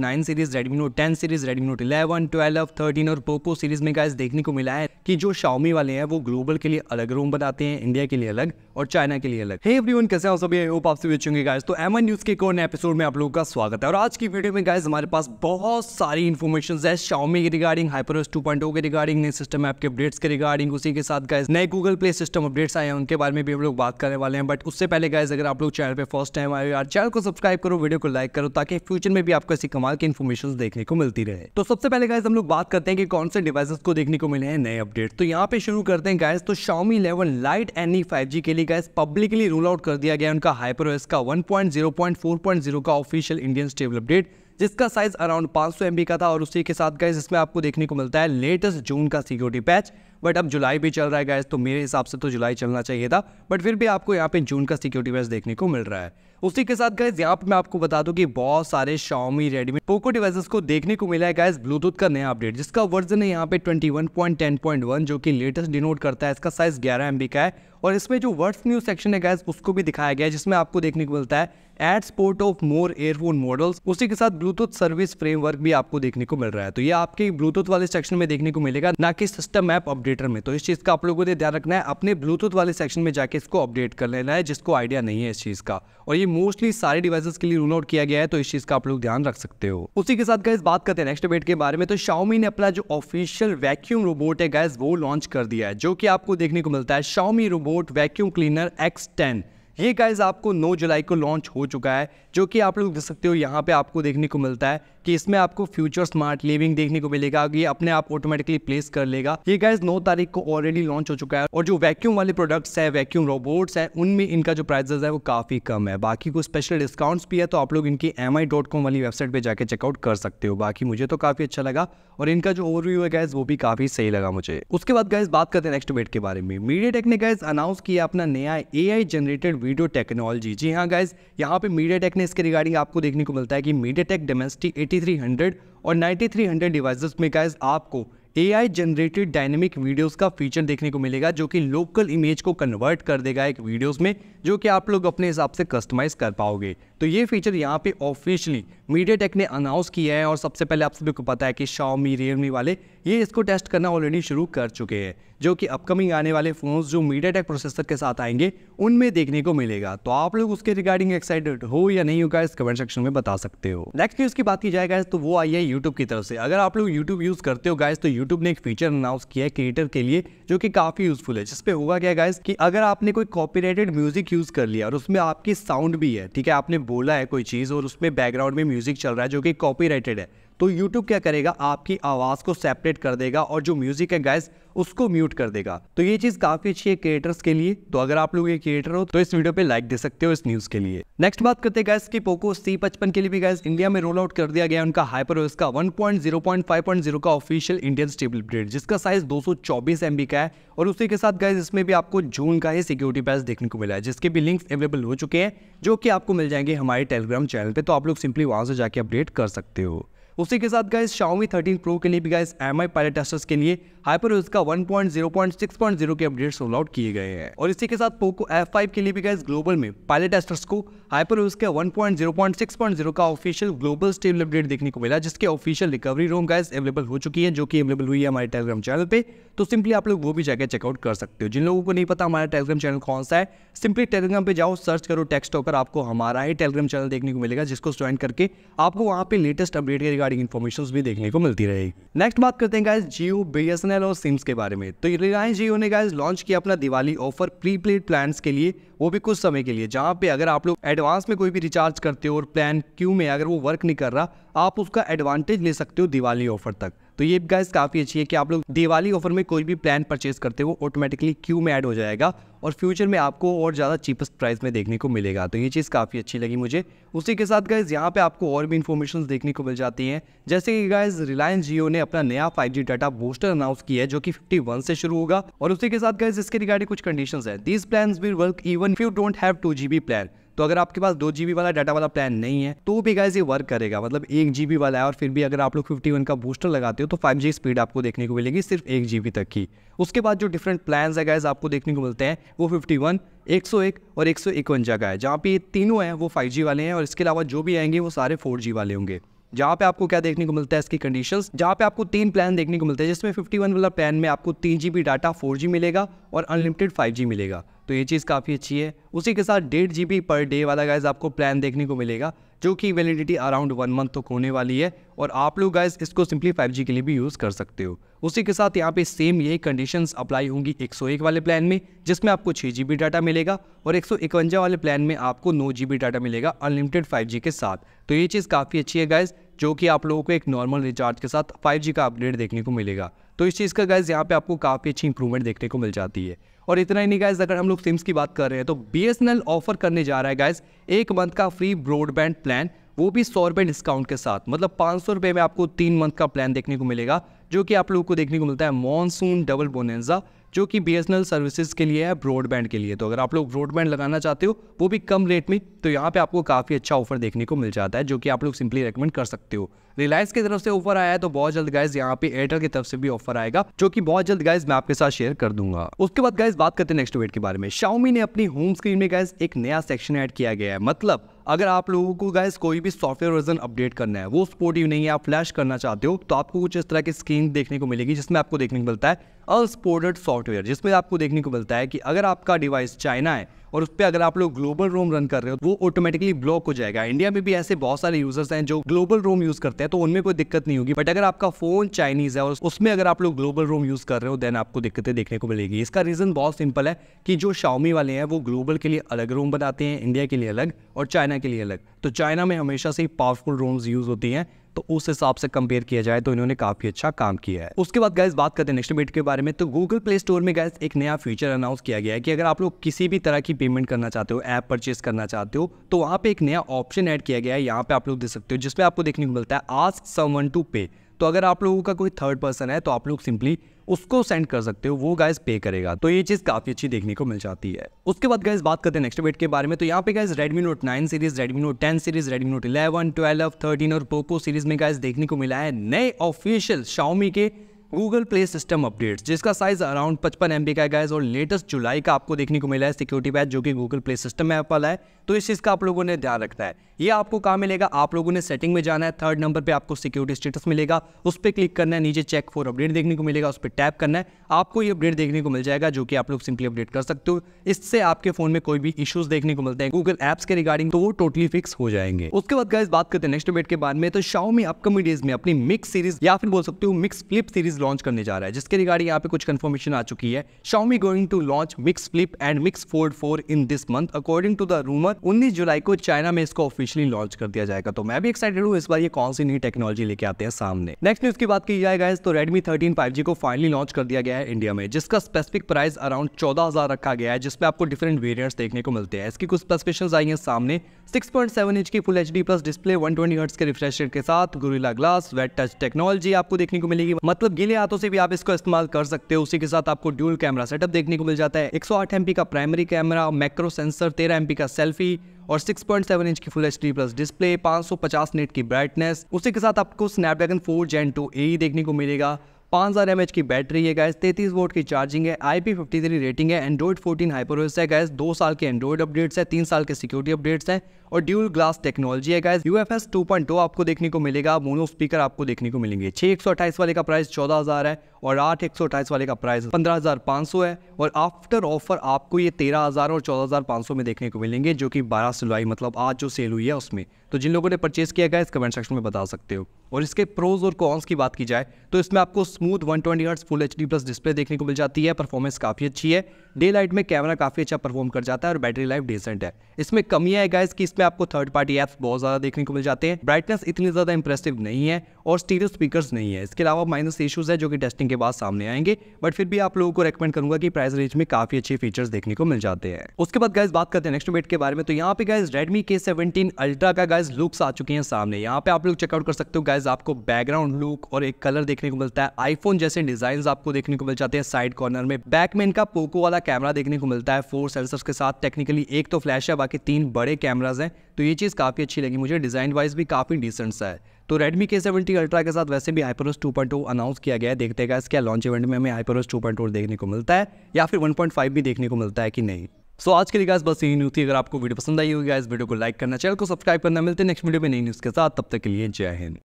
nine series Redmi Note ten series Redmi Note eleven twelve thirteen और Poco series में guys देखने को मिला है कि जो शाओमी वाले हैं वो ग्लोबल के लिए अलग रूम बनाते हैं इंडिया के लिए अलग और चाइना के लिए अलग हे एवरीवन कैसे हो सभी आई होप आप सभी अच्छे गाइस तो एमएन न्यूज़ के एक और एपिसोड में आप लोगों का स्वागत है और आज की वीडियो में गाइस हमारे पास बहुत सारी इन्फॉर्मेशन है शाउमी के रिगार्डिंग हाइपरस पॉइंट के रिगार्डिंग नए सिस्टम ऐप के अपडेट्स के रिगार्डिंग उसी के साथ गाइज नए गूगल प्ले सिस्टम अपडेट्स आए हैं उनके बारे में भी हम लोग बात करने वाले हैं बट उससे पहले गाइज अगर आप लोग चैनल पर फर्स्ट टाइम आए यार चैनल को सब्सक्राइब करो वीडियो को लाइक करो ताकि फ्यूचर में भी आपको ऐसी कमाल की इन्फॉर्मेशन देखने को मिलती रहे तो सबसे पहले गाइज हम लोग बात करते हैं कि कौन से डिवाइस को देखने को मिले हैं नए अपडेट तो यहाँ पे शुरू करते हैं गाइज तो Xiaomi eleven lite NE five के लिए कंपनी का पब्लिकली रूल आउट कर दिया गया उनका हाइपर का 1.0.4.0 का ऑफिशियल इंडियन स्टेबल अपडेट जिसका साइज अराउंड 500 सौ का था और उसी के साथ गए इसमें आपको देखने को मिलता है लेटेस्ट जून का सिक्योरिटी पैच बट अब जुलाई भी चल रहा है गैस तो मेरे हिसाब से तो जुलाई चलना चाहिए था बट फिर भी आपको यहाँ पे जून का सिक्योरिटी पैच देखने को मिल रहा है उसी के साथ गैस यहाँ पे मैं आपको बता दूँ कि बहुत सारे शॉमी रेडमी पोको डिवाइसेस को देखने को मिला है गैस ब्लूटूथ का नया अपडेट जिसका वर्जन है यहाँ पे ट्वेंटी जो कि लेटेस्ट डिनोट करता है इसका साइज ग्यारह एम का है और इसमें जो वर्ड्स न्यूज सेक्शन है गैस उसको भी दिखाया गया है जिसमें आपको देखने को मिलता है add support of more earphone models उसी के साथ ब्लूटूथ सर्विस फ्रेमवर्क भी आपको देखने को मिल रहा है तो ये आपके ब्लूटूथ वाले सेक्शन में देखने को मिलेगा ना कि सिस्टम ऐप अपडेटर में तो इस चीज का आप लोगों ने ध्यान रखना है अपने ब्लूटूथ वाले सेक्शन में जाके इसको अपडेट कर लेना है जिसको आइडिया नहीं है इस चीज का और ये मोस्टली सारे डिवाइसेस के लिए रूल आउट किया गया है तो इस चीज का आप लोग ध्यान रख सकते हो उसी के साथ गैस बात करते हैं नेक्स्ट अपडेट के बारे में तो शाउमी ने अपना जो ऑफिशियल वैक्यूम रोबोट है गैस वो लॉन्च कर दिया है जो कि आपको देखने को मिलता है Xiaomi robot vacuum cleaner X ten ये गाइज आपको 9 जुलाई को लॉन्च हो चुका है जो कि आप लोग देख सकते हो यहाँ पे आपको देखने को मिलता है कि इसमें आपको फ्यूचर स्मार्ट लिविंग देखने को मिलेगा ये अपने आप ऑटोमेटिकली प्लेस कर लेगा ये गाइज नौ तारीख को ऑलरेडी लॉन्च हो चुका है और जो वैक्यूम वाले प्रोडक्ट्स है वैक्यूम रोबोट्स है उनमें इनका जो प्राइजेस है वो काफी कम है बाकी कुछ स्पेशल डिस्काउंट्स भी है तो आप लोग इनकी एम वाली वेबसाइट पर जाकर चेकआउट कर सकते हो बाकी मुझे तो काफी अच्छा लगा और इनका जो ओवरव्यू है गैस वो भी काफी सही लगा मुझे उसके बाद गैस बात करते हैं नेक्स्ट वेट के बारे में मीडिया टेक ने गैस अनाउंस किया अपना नया ए जनरेटेड वीडियो टेक्नोलॉजी जी हाँ गैस यहाँ पे मीडिया टेक ने इसके रिगार्डिंग आपको देखने को मिलता है कि मीडिया टेक डोमेस्टिक 9300 और 9300 डिवाइसेस में गाइज आपको ए जनरेटेड डायनेमिक वीडियोस का फीचर देखने को मिलेगा जो कि लोकल इमेज को कन्वर्ट कर देगा एक वीडियोस में जो कि आप लोग अपने हिसाब से कस्टमाइज कर पाओगे तो ये फीचर यहाँ पे ऑफिशियली मीडिया टेक ने अनाउंस किया है और सबसे पहले आप सभी को पता है कि शाओमी रियलमी वाले ये इसको टेस्ट करना ऑलरेडी शुरू कर चुके हैं जो कि अपकमिंग आने वाले फ़ोन्स जो मीडिया टेक प्रोसेसर के साथ आएंगे उनमें देखने को मिलेगा तो आप लोग उसके रिगार्डिंग एक्साइटेड हो या नहीं होगा इस कमेंट सेक्शन में बता सकते हो नेक्स्ट न्यूज़ की बात की जाएगा तो वो आई है यूट्यूब की तरफ से अगर आप लोग यूट्यूब यूज़ करते हो गाइस तो यूट्यूब ने एक फीचर अनाउंस किया है क्रिएटर के लिए जो कि काफ़ी यूजफुल है जिसपे होगा क्या गाइस कि अगर आपने कोई कॉपी म्यूजिक यूज़ कर लिया और उसमें आपकी साउंड भी है ठीक है आपने बोला है कोई चीज़ और उसमें बैकग्राउंड में म्यूज़िक चल रहा है जो कि कॉपी है तो YouTube क्या करेगा आपकी आवाज़ को सेपरेट कर देगा और जो म्यूज़िक है गैस उसको म्यूट कर देगा तो ये चीज़ काफ़ी अच्छी है क्रिएटर्स के लिए तो अगर आप लोग ये क्रिएटर हो तो इस वीडियो पे लाइक दे सकते हो इस न्यूज़ के लिए नेक्स्ट बात करते हैं गैस की पोको सी पचपन के लिए भी गैस इंडिया में रोल आउट कर दिया गया उनका हाइपर फाइव का जीरो का ऑफिशियल इंडियन स्टेबल अपडेट जिसका साइज 224 एमबी का है और उसी के साथ गैस इसमें भी आपको जून का ही सिक्योरिटी पैस देखने को मिला है जिसके भी लिंक्स अवेलेबल हो चुके हैं जो कि आपको मिल जाएंगे हमारे टेलीग्राम चैनल पर तो आप लोग सिंपली वहाँ से जाके अपडेट कर सकते हो उसी के साथ गाइज शाओमी 13 प्रो के लिए भी guys M I pilot testers के लिए हाइपरवेव्स का वन पॉइंट जीरो जीरो के अपडेट्स रोल आउट किए गए हैं और इसी के साथ पोको एफ फाइव के लिए भी गैस ग्लोबल में पायलट एस्टर्स को हाइपरवेव्स के जीरो का ऑफिशियल ग्लोबल स्टेबल अपडेट देखने को मिला जिसके official recovery ROM guys available हो चुकी है जो कि अवेलेबल हुई है हमारे टेलीग्राम चैनल पे तो सिंपली आप लोग वो भी जाकर चेकआउट कर सकते हो जिन लोगों को नहीं पता हमारा टेलीग्राम चैनल कौन सा है सिंपली टेलीग्राम पे जाओ सर्च करो टेक्स्ट होकर आपको हमारा ही टेलीग्राम चैनल देखने को मिलेगा जिसको ज्वाइन करके आपको वहाँ पे लेटेस्ट अपडेट के रिगार्डिंग इन्फॉर्मेशन भी देखने को मिलती रहेगी नेक्स्ट बात करते हैं जियो बी एस चैनल और सिम्स के बारे में तो रिलायंस जियो ने गाइज लॉन्च किया अपना Diwali offer prepaid plans के लिए वो भी कुछ समय के लिए जहाँ पे अगर आप लोग एडवांस में कोई भी रिचार्ज करते हो और प्लान क्यू में अगर वो वर्क नहीं कर रहा आप उसका एडवांटेज ले सकते हो दिवाली ऑफर तक तो ये गाइस काफ़ी अच्छी है कि आप लोग दिवाली ऑफर में कोई भी प्लान परचेज करते हो ऑटोमेटिकली क्यू में ऐड हो जाएगा और फ्यूचर में आपको और ज़्यादा चीपेस्ट प्राइस में देखने को मिलेगा तो ये चीज़ काफ़ी अच्छी लगी मुझे उसी के साथ गाइज यहाँ पे आपको और भी इन्फॉर्मेशन देखने को मिल जाती हैं जैसे कि गाइज रिलायंस जियो ने अपना नया फाइव डाटा बूस्टर अनाउंस किया है जो कि फिफ्टी से शुरू होगा और उसी के साथ गाइज इसके रिगार्डिंग कुछ कंडीशन है these plan will work even you don't have to plan तो अगर आपके पास दो जी वाला डाटा वाला प्लान नहीं है तो भी गाइज ये वर्क करेगा मतलब एक जी वाला है और फिर भी अगर आप लोग फिफ्टी वन का बूस्टर लगाते हो तो फाइव जी स्पीड आपको देखने को मिलेगी सिर्फ एक जी तक की उसके बाद जो डिफरेंट प्लान है गाइज आपको देखने को मिलते हैं वो फिफ्टी वन एक सौ एक और एक सौ इक्वंजा का है जहाँ पे ये तीनों हैं वो फाइव जी वाले हैं और इसके अलावा जो भी आएंगे वो सारे फोर जी वाले होंगे जहाँ पे आपको क्या देखने को मिलता है इसकी कंडीशन जहाँ पे आपको तीन प्लान देखने को मिलते हैं जिसमें वन वाला प्लान में आपको तीन जी डाटा फोर मिलेगा और अनलिमिटेड फाइव मिलेगा तो ये चीज़ काफ़ी अच्छी है उसी के साथ डेढ़ जी पर डे वाला गाइज आपको प्लान देखने को मिलेगा जो कि वैलिडिटी अराउंड वन मंथ तक होने वाली है और आप लोग गाइज इसको सिंपली जी के लिए भी यूज़ कर सकते हो उसी के साथ यहाँ पे सेम यही कंडीशंस अप्लाई होंगी 101 वाले प्लान में जिसमें आपको छः जी डाटा मिलेगा और एक वाले प्लान में आपको नौ जी डाटा मिलेगा अनलिमिटेड फाइव के साथ तो ये चीज़ काफ़ी अच्छी है गाइज़ जो कि आप लोगों को एक नॉर्मल रिचार्ज के साथ 5G का अपडेट देखने को मिलेगा तो इस चीज़ का गैस यहाँ पे आपको काफ़ी अच्छी इंप्रूवमेंट देखने को मिल जाती है और इतना ही नहीं गैस अगर हम लोग सिम्स की बात कर रहे हैं तो बी ऑफर करने जा रहा है गैस एक मंथ का फ्री ब्रॉडबैंड प्लान वो भी सौ रुपये डिस्काउंट के साथ मतलब पाँच सौ रुपये में आपको तीन मंथ का प्लान देखने को मिलेगा जो कि आप लोगों को देखने को मिलता है मॉनसून डबल बोनेजा जो कि बी सर्विसेज के लिए है ब्रॉडबैंड के लिए तो अगर आप लोग ब्रॉडबैंड लगाना चाहते हो वो भी कम रेट में तो यहाँ पे आपको काफ़ी अच्छा ऑफर देखने को मिल जाता है जो कि आप लोग सिंपली रिकमेंड कर सकते हो रिलायंस की तरफ से ऑफर आया है तो बहुत जल्द गाइज यहाँ पे एयरटेल की तरफ से भी ऑफर आएगा जो कि बहुत जल्द गाइज मैं आपके साथ शेयर कर दूंगा उसके बाद गाइज बात करते हैं नेक्स्ट वेट के बारे में शाउमी ने अपनी होम स्क्रीन में गाइज एक नया सेक्शन ऐड किया गया है मतलब अगर आप लोगों को गाइज कोई भी सॉफ्टवेयर वर्जन अपडेट करना है वो स्पोर्टिव नहीं है आप फ्लैश करना चाहते हो तो आपको कुछ इस तरह की स्क्रीन देखने को मिलेगी जिसमें आपको देखने को मिलता है अनस्पोर्टेड सॉफ्टवेयर जिसमें आपको देखने को मिलता है कि अगर आपका डिवाइस चाइना है और उस पर अगर आप लोग ग्लोबल रोम रन कर रहे हो वो ऑटोमेटिकली ब्लॉक हो जाएगा इंडिया में भी ऐसे बहुत सारे यूजर्स हैं जो ग्लोबल रोम यूज करते हैं तो उनमें कोई दिक्कत नहीं होगी बट अगर आपका फोन चाइनीज है और उसमें अगर आप लोग ग्लोबल रोम यूज कर रहे हो देन आपको दिक्कतें देखने को मिलेगी इसका रीजन बहुत सिंपल है कि जो शाउमी वाले हैं वो ग्लोबल के लिए अलग रोम बनाते हैं इंडिया के लिए अलग और चाइना के लिए अलग तो चाइना में हमेशा से ही पावरफुल रोम्स यूज होती हैं तो उस हिसाब से कंपेयर किया जाए तो इन्होंने काफी अच्छा काम किया है उसके बाद गैस बात करते हैं नेक्स्ट मेट के बारे में तो गूगल प्ले स्टोर में गैस एक नया फीचर अनाउंस किया गया है कि अगर आप लोग किसी भी तरह की पेमेंट करना चाहते हो ऐप परचेस करना चाहते हो तो वहां पे एक नया ऑप्शन ऐड किया गया है यहाँ पे आप लोग देख सकते हो जिसमें आपको देखने को मिलता है आज समवन टू पे तो अगर आप लोगों का कोई थर्ड पर्सन है तो आप लोग सिंपली उसको सेंड कर सकते हो वो गाइस पे करेगा तो ये चीज़ काफ़ी अच्छी देखने को मिल जाती है उसके बाद गाइस बात करते हैं नेक्स्ट वेट के बारे में तो यहाँ पे guys Redmi Note 9 series Redmi Note 10 series Redmi Note 11, 12, 13 और Poco सीरीज में गाइस देखने को मिला है नए ऑफिशियल Xiaomi के गूगल प्ले सिस्टम अपडेट्स जिसका साइज अराउंड पचपन एम का है और लेटेस्ट जुलाई का आपको देखने को मिला है सिक्योरिटी पैच जो कि गूगल प्ले सिस्टम में एप्पल है तो इस चीज़ का आप लोगों ने ध्यान रखना है ये आपको कहाँ मिलेगा आप लोगों ने सेटिंग में जाना है थर्ड नंबर पे आपको सिक्योरिटी स्टेटस मिलेगा उस पर क्लिक करना है नीचे चेक फॉर अपडेट देखने को मिलेगा उस पर टैप करना है आपको ये अपडेट देखने को मिल जाएगा जो कि आप लोग सिंपली अपडेट कर सकते हो इससे आपके फोन में कोई भी इशूज देखने को मिलते हैं गूगल एप्स के रिगार्डिंग तो वो टोटली फिक्स हो जाएंगे उसके बाद गाइज बात करते हैं नेक्स्ट अपडेट के बाद में तो में अपकमिंग डेज में अपनी मिक्स सीरीज या फिर बोल सकते हो मिक्स फ्लिप सीरीज लॉन्च करने जा रहा है जिसके रिगार्डिंग यहाँ पे कुछ कन्फर्मेशन आ चुकी है Xiaomi going to launch Mix Flip and Mix fold four in this month according to the rumour उन्नीस जुलाई को चाइना में इसको ऑफिशियली लॉन्च कर दिया जाएगा तो मैं भी एक्साइटेड हूँ इस बार ये कौन सी नई टेक्नोलॉजी लेके आते हैं सामने नेक्स्ट न्यूज की बात की जाएगा गाइज तो रेडमी थर्टीन फाइव को फाइनली लॉन्च कर दिया गया है इंडिया में जिसका स्पेसिफिक प्राइस अराउंड चौदह रखा गया है जिसमें आपको डिफरेंट वेरियंट्स देखने को मिलते हैं इसकी कुछ स्पेसिफिकेशन आई है सामने 6.7 इंच की full H plus display one twenty के रिफ्रेश के साथ gorilla glass wet touch technology आपको देखने को मिलेगी मतलब गीले गीले हाथों से भी आप इसको इस्तेमाल कर सकते हो उसी के साथ आपको ड्यूल कैमरा सेटअप देखने को मिल जाता है एक सौ का प्राइमरी कैमरा मैक्रो सेंसर तेरह एमपी का सेल्फी और 6.7 इंच की full H plus display 550 nits की ब्राइटनेस उसी के साथ आपको स्नैपड्रैगन 4 जेन टू ए देखने को मिलेगा 5000 हज़ार एमएच की बैटरी है गैस 33 वोट की चार्जिंग है आई पी रेटिंग है एंड्रॉइड 14 हाइपर है गैस दो साल के एंड्रॉइड अपडेट्स है तीन साल के सिक्योरिटी अपडेट्स हैं और ड्यूल ग्लास टेक्नोलॉजी है guys U F S two point two आपको देखने को मिलेगा मोनो स्पीकर आपको देखने को मिलेंगे छह एक सौ अट्ठाईस वाले का प्राइस चौदह हज़ार है और आठ एक सौ अट्ठाईस वाले का प्राइस पंद्रह हज़ार पाँच सौ है और आफ्टर ऑफर आपको ये तेरह हज़ार और चौदह हज़ार पाँच सौ में देखने को मिलेंगे जो कि बारह जुलाई मतलब आज जो सेल हुई है उसमें तो जिन लोगों ने परचेस किया गया इस कमेंट सेक्शन में बता सकते हो और इसके प्रोज और कॉन्स की बात की जाए तो इसमें आपको smooth 120 twenty hertz full H plus display देखने को मिल जाती है परफॉर्मेंस काफ़ी अच्छी है डे लाइट में कैमरा काफ़ी अच्छा परफॉर्म कर जाता है और बैटरी लाइफ डिसेंट है इसमें कमी है गाइस कि इसमें आपको थर्ड पार्टी ऐप्स बहुत ज़्यादा देखने को मिल जाते हैं ब्राइटनेस इतनी ज़्यादा इंप्रेसिव नहीं है और स्टीरियो स्पीकर्स नहीं है इसके अलावा माइनस इशूज़ है जो कि टेस्टिंग के बाद सामने आएंगे बट फिर भी आप लोगों को रेकमेंड करूंगा कि प्राइस रेंज में काफ़ी अच्छे फीचर्स देखने को मिल जाते हैं उसके बाद गाइज बात करते हैं नेक्स्ट मेट के बारे में तो यहाँ पे गाइज रेडमी के सेवनटीन अल्ट्रा का गाइज लुक्स आ चुके हैं सामने यहाँ पे आप लोग चेकआउट कर सकते हो गाइज आपको बैकग्राउंड लुक और एक कलर देखने को मिलता है आईफोन जैसे डिजाइन आपको देखने को मिल जाते हैं साइड कॉर्नर में बैक में इनका पोको वाला कैमरा देखने को मिलता है फोर सेंसर्स के साथ टेक्निकली एक तो फ्लैश है बाकी तीन बड़े कैमराज हैं तो ये चीज़ काफ़ी अच्छी लगी मुझे डिज़ाइन वाइज भी काफ़ी डिसेंट सा है तो Redmi K70 Ultra के साथ वैसे भी टू पॉइंट टू अनाउंस किया गया है देखते गए इसके लॉन्च इवेंट में हमें टू पॉइंट टू देखने को मिलता है या फिर वन पॉइंट फाइव भी देखने को मिलता है कि नहीं सो so, आज के लिए गाइस बस यही न्यूज़ थी अगर आपको वीडियो पसंद आई होगी इस वीडियो को लाइक करना चैनल को सब्सक्राइब करना मिलते हैं नेक्स्ट वीडियो में नई न्यूज़ के साथ तब तक के लिए जय हिंद